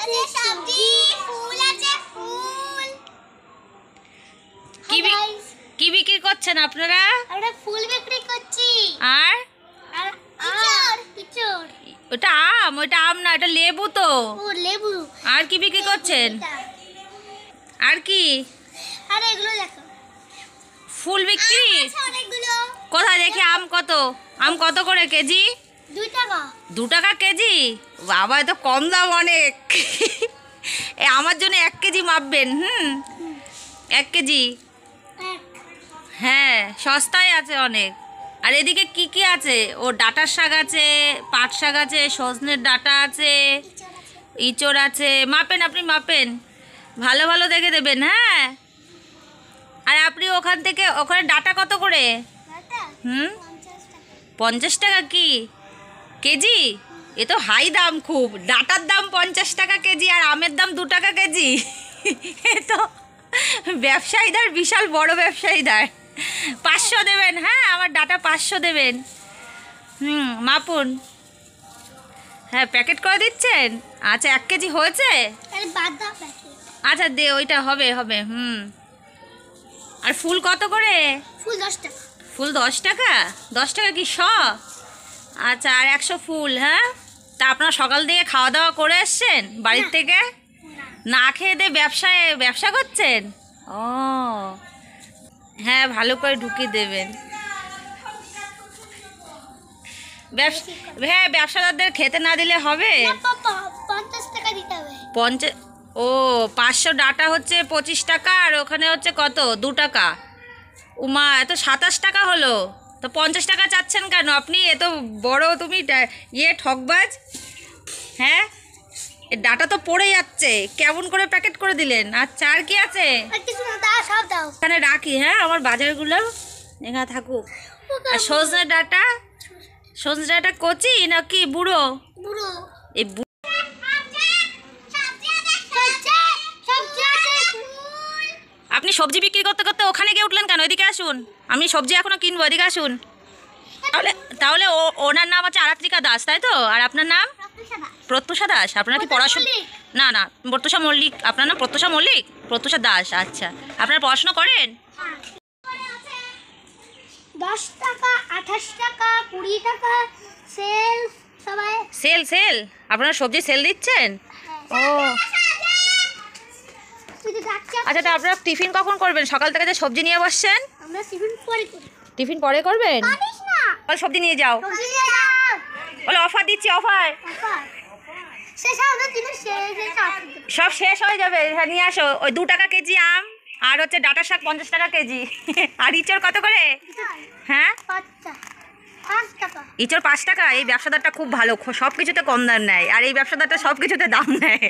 আছে সবজি কি বিক্রি করছেন আপনারা আমরা ফুল বিক্রি করছি আর ওটা আম ওটা আম না ওটা লেবু তো লেবু আর কি বিক্রি করছেন আর কি আর এগুলো দেখো ফুল বিক্রি কোথায় দেখি আম কত আম কত করে কেজি দু টাকা কেজি বাবা তো কম দাম অনেক এ আমার জন্য এক কেজি মাপবেন হুম এক কেজি হ্যাঁ সস্তায় আছে অনেক আর এদিকে কি কি আছে ও ডাটার শাক আছে পাট শাক আছে সজনের ডাটা আছে ইঁচড় আছে মাপেন আপনি মাপেন ভালো ভালো দেখে দেবেন হ্যাঁ আর আপনি ওখান থেকে ওখানে ডাটা কত করে হুম পঞ্চাশ টাকা কি কেজি এ তো হাই দাম খুব ডাটার দাম পঞ্চাশ টাকা কেজি আর আমের দাম দু টাকা কেজি এ তো ব্যবসায়ীদার বিশাল বড় ব্যবসায়ীদার পাঁচশো দেবেন হ্যাঁ আমার ডাটা পাঁচশো দেবেন হুম মাপুন হ্যাঁ প্যাকেট করে দিচ্ছেন আচ্ছা এক কেজি হয়েছে আচ্ছা দে ওইটা হবে হবে হুম আর ফুল কত করে ফুল দশ টাকা ফুল দশ টাকা দশ টাকা কি শ আচ্ছা আর একশো ফুল হ্যাঁ তা আপনারা সকাল থেকে খাওয়া দাওয়া করে এসছেন বাড়ির থেকে না খেয়ে দিয়ে ব্যবসায় ব্যবসা করছেন ও হ্যাঁ ভালো করে ঢুকিয়ে দেবেন হ্যাঁ ব্যবসাদারদের খেতে না দিলে হবে পঞ্চাশ ও পাঁচশো ডাটা হচ্ছে পঁচিশ টাকা আর ওখানে হচ্ছে কত দু টাকা উমা এত সাতাশ টাকা হলো তো পঞ্চাশ টাকা চাচ্ছেন কেন আপনি এত বড় তুমি ইয়ে ঠকবাজ হ্যাঁ ডাটা তো পড়ে যাচ্ছে কেমন করে প্যাকেট করে দিলেন আচ্ছা আর কি আছে এখানে রাখি হ্যাঁ আমার বাজারগুলো এখানে থাকুক আর সজনে ডাটা সজনে ডাটা কচি নাকি বুড়ো বুড়ো এই সবজি বিক্রি করতে করতে ওখানে গিয়ে উঠলেন কেন এদিকে আসুন আমি সবজি এখনও কিনবো এদিকে আসুন তাহলে তাহলে ও ওনার নাম আছে আরাত্রিকা দাস তাই তো আর আপনার নাম প্রত্যুষা দাস আপনার কি পড়াশোনা না না প্রত্যুষা মল্লিক আপনার নাম প্রত্যুষা মল্লিক প্রত্যুষা দাস আচ্ছা আপনারা পড়াশোনা করেন হ্যাঁ। দশ টাকা আঠাশ টাকা কুড়ি টাকা সেল সবাই সেল সেল আপনারা সবজি সেল দিচ্ছেন হ্যাঁ। ও আচ্ছা তা আপনারা টিফিন কখন করবেন সকাল থেকে যে সবজি নিয়ে বসছেন টিফিন পরে করবেন সবজি নিয়ে যাও বলে অফার দিচ্ছি অফার সব শেষ হয়ে যাবে হ্যাঁ, নিয়ে আসো ওই দু টাকা কেজি আম আর হচ্ছে ডাটা শাক পঞ্চাশ টাকা কেজি আর ইচোর কত করে হ্যাঁ ইঁচড় পাঁচ টাকা এই ব্যবসাদারটা খুব ভালো সব কিছুতে কম দাম নেয় আর এই ব্যবসাদারটা সব কিছুতে দাম নেয়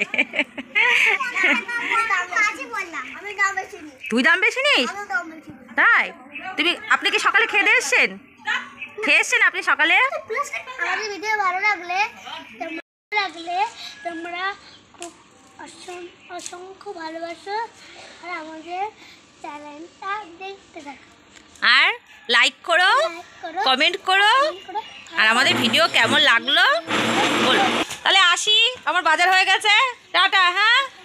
তুই দাম বেশি নিস তাই তুমি আপনি কি সকালে খেয়ে দিয়ে এসছেন খেয়ে এসছেন আপনি সকালে আর লাইক করো কমেন্ট করো আর আমাদের ভিডিও কেমন লাগলো বলো তাহলে আসি আমার বাজার হয়ে গেছে টাটা হ্যাঁ